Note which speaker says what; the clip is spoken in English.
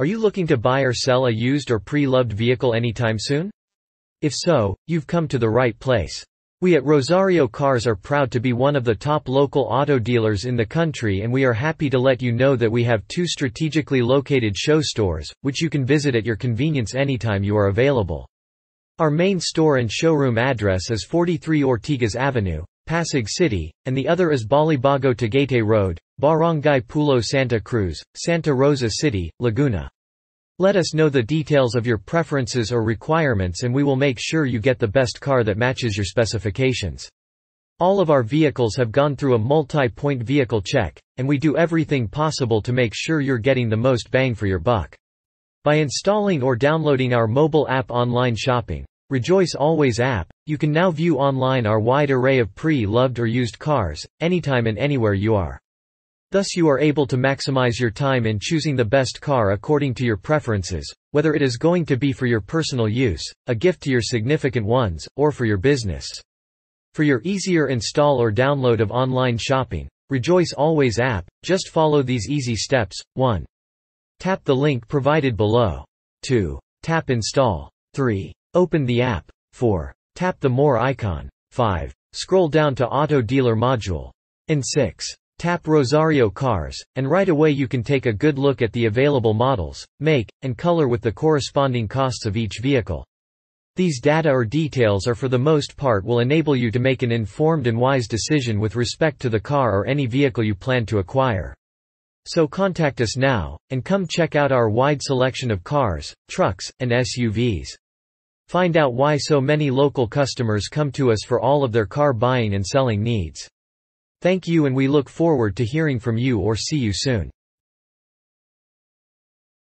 Speaker 1: Are you looking to buy or sell a used or pre-loved vehicle anytime soon? If so, you've come to the right place. We at Rosario Cars are proud to be one of the top local auto dealers in the country and we are happy to let you know that we have two strategically located show stores, which you can visit at your convenience anytime you are available. Our main store and showroom address is 43 Ortigas Avenue, Pasig City, and the other is Balibago Tagaytay Road, Barangay Pulo Santa Cruz, Santa Rosa City, Laguna. Let us know the details of your preferences or requirements and we will make sure you get the best car that matches your specifications. All of our vehicles have gone through a multi-point vehicle check, and we do everything possible to make sure you're getting the most bang for your buck. By installing or downloading our mobile app online shopping, Rejoice Always app, you can now view online our wide array of pre-loved or used cars, anytime and anywhere you are. Thus you are able to maximize your time in choosing the best car according to your preferences, whether it is going to be for your personal use, a gift to your significant ones, or for your business. For your easier install or download of online shopping, Rejoice Always app, just follow these easy steps. 1. Tap the link provided below. 2. Tap install. 3. Open the app. 4. Tap the More icon. 5. Scroll down to Auto Dealer module. And 6. Tap Rosario Cars, and right away you can take a good look at the available models, make, and color with the corresponding costs of each vehicle. These data or details are for the most part will enable you to make an informed and wise decision with respect to the car or any vehicle you plan to acquire. So contact us now, and come check out our wide selection of cars, trucks, and SUVs. Find out why so many local customers come to us for all of their car buying and selling needs. Thank you and we look forward to hearing from you or see you soon.